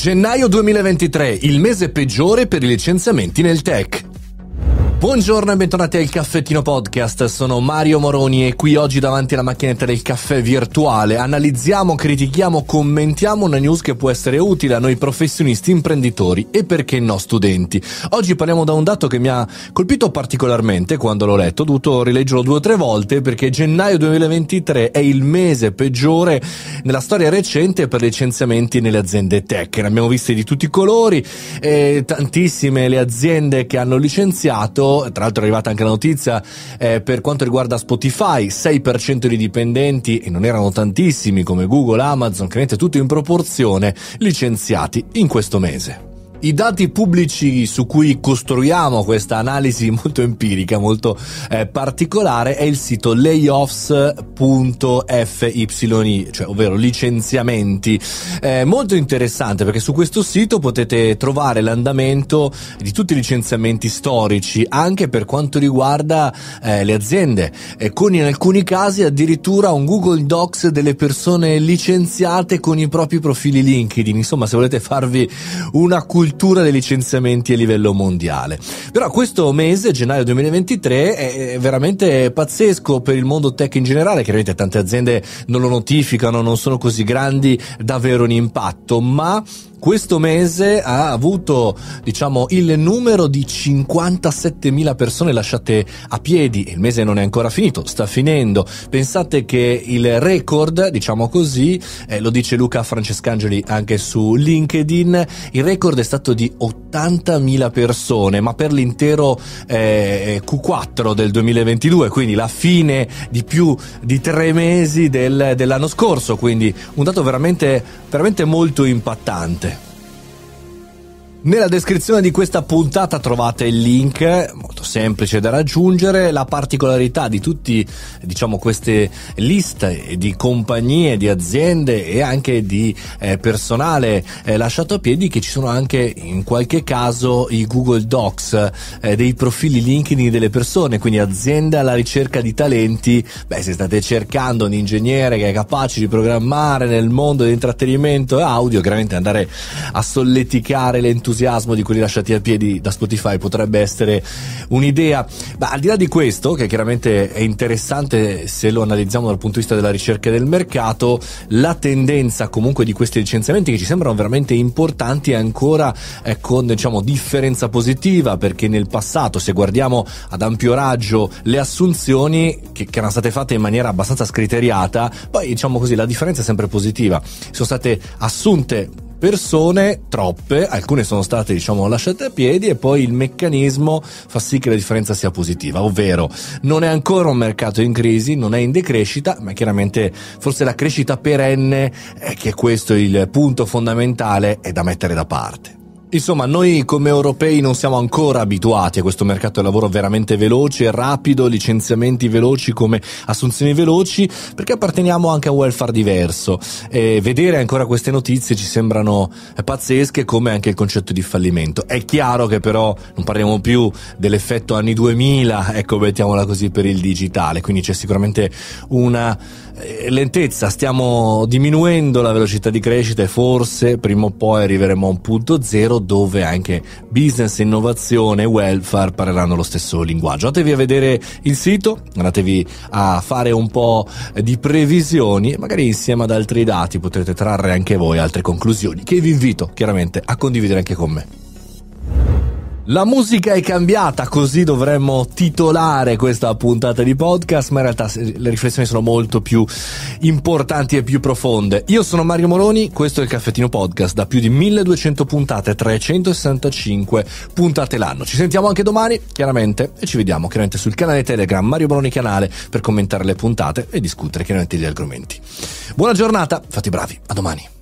Gennaio 2023, il mese peggiore per i licenziamenti nel tech. Buongiorno e bentornati al Caffettino Podcast, sono Mario Moroni e qui oggi davanti alla macchinetta del caffè virtuale analizziamo, critichiamo, commentiamo una news che può essere utile a noi professionisti, imprenditori e perché no studenti. Oggi parliamo da un dato che mi ha colpito particolarmente quando l'ho letto, ho dovuto rileggerlo due o tre volte perché gennaio 2023 è il mese peggiore nella storia recente per licenziamenti nelle aziende tech, ne abbiamo viste di tutti i colori, e eh, tantissime le aziende che hanno licenziato tra l'altro è arrivata anche la notizia, eh, per quanto riguarda Spotify, 6% di dipendenti, e non erano tantissimi come Google, Amazon, chiaramente tutti in proporzione, licenziati in questo mese. I dati pubblici su cui costruiamo questa analisi molto empirica, molto eh, particolare, è il sito layoffs.fyi, cioè ovvero licenziamenti. Eh, molto interessante perché su questo sito potete trovare l'andamento di tutti i licenziamenti storici, anche per quanto riguarda eh, le aziende, con in alcuni casi addirittura un Google Docs delle persone licenziate con i propri profili LinkedIn. Insomma, se volete farvi una cultura cultura dei licenziamenti a livello mondiale. Però questo mese, gennaio 2023, è veramente pazzesco per il mondo tech in generale, chiaramente tante aziende non lo notificano, non sono così grandi da avere un impatto, ma questo mese ha avuto, diciamo, il numero di 57.000 persone lasciate a piedi. Il mese non è ancora finito, sta finendo. Pensate che il record, diciamo così, eh, lo dice Luca Francescangeli anche su LinkedIn, il record è stato di 80.000 persone, ma per l'intero eh, Q4 del 2022, quindi la fine di più di tre mesi del, dell'anno scorso, quindi un dato veramente, veramente molto impattante. Nella descrizione di questa puntata trovate il link, molto semplice da raggiungere, la particolarità di tutte diciamo, queste liste di compagnie, di aziende e anche di eh, personale eh, lasciato a piedi che ci sono anche in qualche caso i Google Docs eh, dei profili LinkedIn delle persone, quindi aziende alla ricerca di talenti, beh se state cercando un ingegnere che è capace di programmare nel mondo dell'intrattenimento e audio, chiaramente andare a solleticare l'entusiasmo l'entusiasmo di quelli lasciati a piedi da Spotify potrebbe essere un'idea. Ma al di là di questo, che chiaramente è interessante se lo analizziamo dal punto di vista della ricerca del mercato, la tendenza comunque di questi licenziamenti che ci sembrano veramente importanti è ancora eh, con diciamo, differenza positiva, perché nel passato, se guardiamo ad ampio raggio le assunzioni che, che erano state fatte in maniera abbastanza scriteriata, poi diciamo così la differenza è sempre positiva. Sono state assunte persone, troppe, alcune sono state diciamo lasciate a piedi e poi il meccanismo fa sì che la differenza sia positiva, ovvero non è ancora un mercato in crisi, non è in decrescita, ma chiaramente forse la crescita perenne, è che questo è il punto fondamentale, è da mettere da parte. Insomma, noi come europei non siamo ancora abituati a questo mercato del lavoro veramente veloce, rapido, licenziamenti veloci come assunzioni veloci, perché apparteniamo anche a un welfare diverso. E vedere ancora queste notizie ci sembrano eh, pazzesche, come anche il concetto di fallimento. È chiaro che però non parliamo più dell'effetto anni 2000, ecco, mettiamola così, per il digitale, quindi c'è sicuramente una eh, lentezza, stiamo diminuendo la velocità di crescita e forse prima o poi arriveremo a un punto zero dove anche business, innovazione e welfare parleranno lo stesso linguaggio. Andatevi a vedere il sito, andatevi a fare un po' di previsioni e magari insieme ad altri dati potrete trarre anche voi altre conclusioni che vi invito chiaramente a condividere anche con me. La musica è cambiata, così dovremmo titolare questa puntata di podcast, ma in realtà le riflessioni sono molto più importanti e più profonde. Io sono Mario Moroni, questo è il Caffettino Podcast, da più di 1200 puntate, 365 puntate l'anno. Ci sentiamo anche domani, chiaramente, e ci vediamo chiaramente sul canale Telegram Mario Moroni Canale per commentare le puntate e discutere chiaramente gli argomenti. Buona giornata, fate bravi, a domani.